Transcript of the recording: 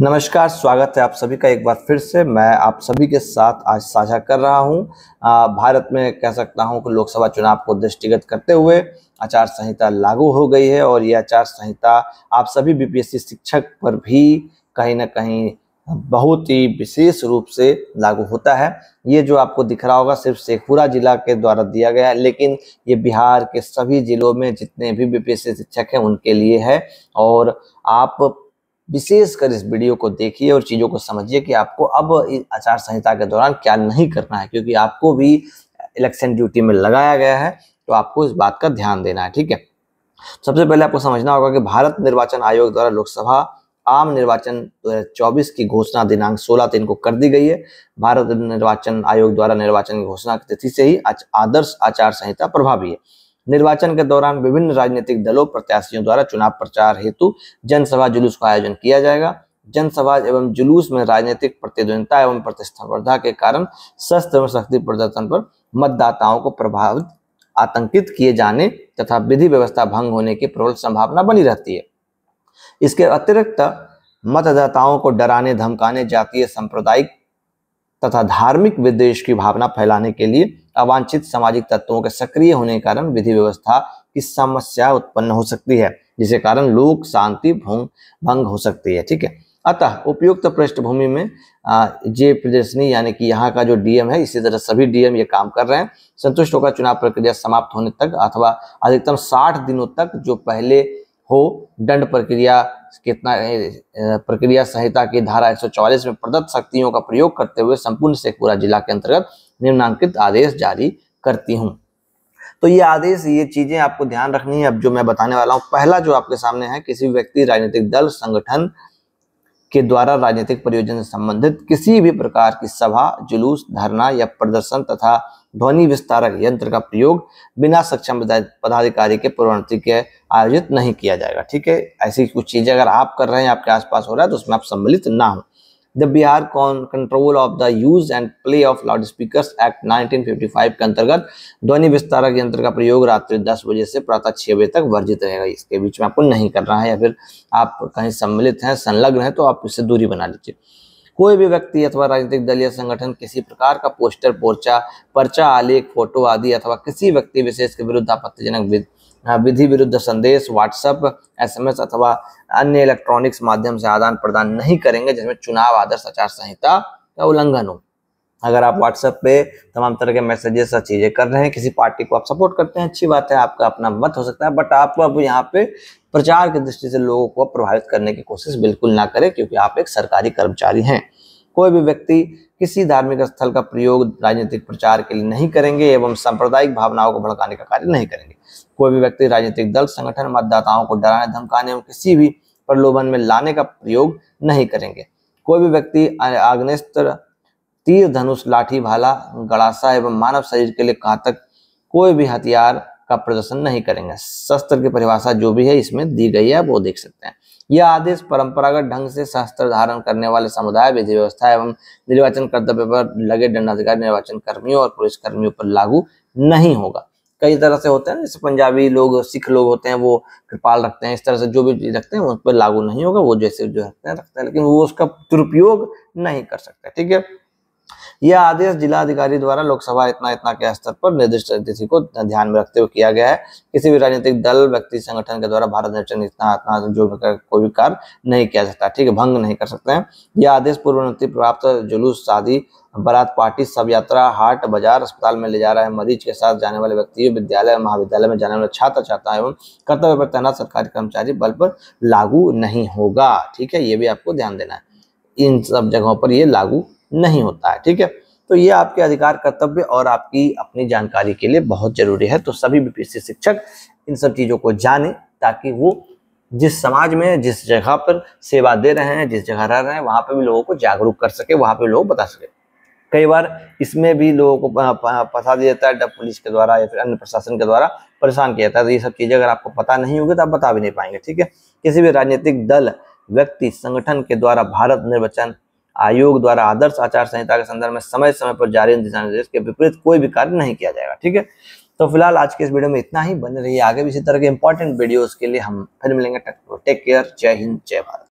नमस्कार स्वागत है आप सभी का एक बार फिर से मैं आप सभी के साथ आज साझा कर रहा हूं भारत में कह सकता हूं कि लोकसभा चुनाव को दृष्टिगत करते हुए आचार संहिता लागू हो गई है और ये आचार संहिता आप सभी बीपीएससी शिक्षक पर भी कहीं ना कहीं बहुत ही विशेष रूप से लागू होता है ये जो आपको दिख रहा होगा सिर्फ शेखपुरा जिला के द्वारा दिया गया है लेकिन ये बिहार के सभी जिलों में जितने भी बीपीएससी शिक्षक हैं उनके लिए है और आप विशेषकर इस वीडियो को देखिए और चीज़ों को समझिए कि आपको अब आचार संहिता के दौरान क्या नहीं करना है क्योंकि आपको भी इलेक्शन ड्यूटी में लगाया गया है तो आपको इस बात का ध्यान देना है ठीक है सबसे पहले आपको समझना होगा कि भारत निर्वाचन आयोग द्वारा लोकसभा आम निर्वाचन 24 की घोषणा दिनांक 16 तीन को कर दी गई है भारत निर्वाचन आयोग द्वारा निर्वाचन की घोषणा की तिथि से ही आदर्श आचार संहिता प्रभावी है निर्वाचन के दौरान विभिन्न राजनीतिक दलों प्रत्याशियों द्वारा चुनाव प्रचार हेतु जनसभा जुलूस का आयोजन किया जाएगा जनसभा एवं जुलूस में राजनीतिक प्रतिद्वंदिता एवं प्रतिस्पर्धा के कारण शस्त्र एवं शक्ति प्रदर्शन पर मतदाताओं को प्रभावित आतंकित किए जाने तथा विधि व्यवस्था भंग होने की प्रबल संभावना बनी रहती है इसके अतिरिक्त मतदाताओं को डराने धमकाने जातीय सांप्रदायिक तथा धार्मिक विद्वेश की भावना फैलाने के लिए अवांछित सामाजिक तत्वों के सक्रिय होने के कारण विधि व्यवस्था की समस्या उत्पन्न हो सकती है जिसके कारण लोक शांति भंग हो सकती है ठीक है अतः उपयुक्त पृष्ठभूमि में जे प्रदर्शनी यानी कि यहाँ का जो डीएम है इसी तरह सभी डीएम ये काम कर रहे हैं संतुष्ट होकर चुनाव प्रक्रिया समाप्त होने तक अथवा अधिकतम साठ दिनों तक जो पहले हो दंड प्रक्रिया कितना प्रक्रिया संहिता की धारा 144 में प्रदत्त शक्तियों का प्रयोग करते हुए संपूर्ण शेखपुरा जिला के अंतर्गत निम्नांकित आदेश जारी करती हूँ तो ये आदेश ये चीजें आपको ध्यान रखनी है अब जो मैं बताने वाला हूँ पहला जो आपके सामने है किसी व्यक्ति राजनीतिक दल संगठन के द्वारा राजनीतिक प्रयोजन से संबंधित किसी भी प्रकार की सभा जुलूस धरना या प्रदर्शन तथा ध्वनि विस्तारक यंत्र का प्रयोग बिना सक्षम पदाधिकारी के पूर्वानुमति के आयोजित नहीं किया जाएगा ठीक है ऐसी कुछ चीज़ें अगर आप कर रहे हैं आपके आसपास हो रहा है तो उसमें आप सम्मिलित ना हो the Bihar control of the use and play of loud speakers act 1955 के अंतर्गत ध्वनि विस्तारक यंत्र का प्रयोग रात्रि 10 बजे से प्रातः छः बजे तक वर्जित रहेगा इसके बीच में आपको नहीं करना है या फिर आप कहीं सम्मिलित हैं संलग्न हैं तो आप इससे दूरी बना लीजिए कोई भी व्यक्ति अथवा राजनीतिक दल या संगठन किसी प्रकार का पोस्टर पोर्चा पर्चा आलेख फोटो आदि अथवा किसी व्यक्ति विशेष के विरुद्ध आपत्तिजनक हाँ, विधि विरुद्ध संदेश व्हाट्सएप एसएमएस अथवा अन्य इलेक्ट्रॉनिक्स माध्यम से आदान प्रदान नहीं करेंगे जिसमें चुनाव आदर्श आचार संहिता का उल्लंघन हो अगर आप व्हाट्सएप पे तमाम तरह के मैसेजेस और चीजें कर रहे हैं किसी पार्टी को आप सपोर्ट करते हैं अच्छी बात है आपका अपना मत हो सकता है बट आप अब यहाँ पे प्रचार की दृष्टि से लोगों को प्रभावित करने की कोशिश बिल्कुल ना करें क्योंकि आप एक सरकारी कर्मचारी हैं कोई भी व्यक्ति किसी धार्मिक स्थल का प्रयोग राजनीतिक प्रचार के लिए नहीं करेंगे एवं सांप्रदायिक भावनाओं को भड़काने का कार्य नहीं करेंगे कोई भी व्यक्ति राजनीतिक दल संगठन मतदाताओं को डराने धमकाने एवं किसी भी प्रलोभन में लाने का प्रयोग नहीं करेंगे कोई भी व्यक्ति आग्नेस्त्र तीर धनुष लाठी भाला गड़ासा एवं मानव शरीर के लिए घातक कोई भी हथियार का प्रदर्शन नहीं करेंगे शस्त्र की परिभाषा जो भी है इसमें दी गई है वो देख सकते हैं यह आदेश परंपरागत ढंग से शस्त्र धारण करने वाले समुदाय विधि व्यवस्था एवं निर्वाचन कर्तव्य पर लगे दंडाधिकारी निर्वाचन कर्मियों और पुलिस कर्मियों पर लागू नहीं होगा कई तरह से होते हैं जैसे पंजाबी लोग सिख लोग होते हैं वो कृपाल रखते हैं इस तरह से जो भी रखते हैं उन पर लागू नहीं होगा वो जैसे जो रखते हैं रखते हैं लेकिन वो उसका दुरुपयोग नहीं कर सकते ठीक है यह आदेश जिला अधिकारी द्वारा लोकसभा इतना इतना के स्तर पर निर्दिष्ट तिथि को ध्यान में रखते हुए किया गया है किसी भी राजनीतिक दल व्यक्ति संगठन के द्वारा भारत निर्वाचन इतना इतना जो भी कर, कोई भी कार्य नहीं किया सकता ठीक है भंग नहीं कर सकते हैं यह आदेश अनुमति प्राप्त जुलूस शादी बारात पार्टी सब यात्रा हाट बाजार अस्पताल में ले जा रहे मरीज के साथ जाने वाले व्यक्ति विद्यालय महाविद्यालय में जाने वाले छात्र छात्रा एवं कर्तव्य पर तैनात सरकारी कर्मचारी बल पर लागू नहीं होगा ठीक है ये भी आपको ध्यान देना है इन सब जगहों पर ये लागू नहीं होता है ठीक है तो ये आपके अधिकार कर्तव्य और आपकी अपनी जानकारी के लिए बहुत जरूरी है तो सभी बीपीएससी शिक्षक इन सब चीज़ों को जाने ताकि वो जिस समाज में जिस जगह पर सेवा दे रहे हैं जिस जगह रह रहे हैं वहाँ पर भी लोगों को जागरूक कर सके वहाँ पर लोग बता सके कई बार इसमें भी लोगों को फंसा दिया जाता है पुलिस के द्वारा या फिर अन्य प्रशासन के द्वारा परेशान किया जाता है तो ये सब चीज़ें अगर आपको पता नहीं होगी तो आप बता भी नहीं पाएंगे ठीक है किसी भी राजनीतिक दल व्यक्ति संगठन के द्वारा भारत निर्वाचन आयोग द्वारा आदर्श आचार संहिता के संदर्भ में समय समय पर जारी दिशा निर्देश के विपरीत कोई भी कार्य नहीं किया जाएगा ठीक है तो फिलहाल आज के इस वीडियो में इतना ही बने रहिए आगे भी इसी तरह के इंपॉर्टेंट वीडियोज के लिए हम फिर मिलेंगे टेक केयर जय हिंद जय भारत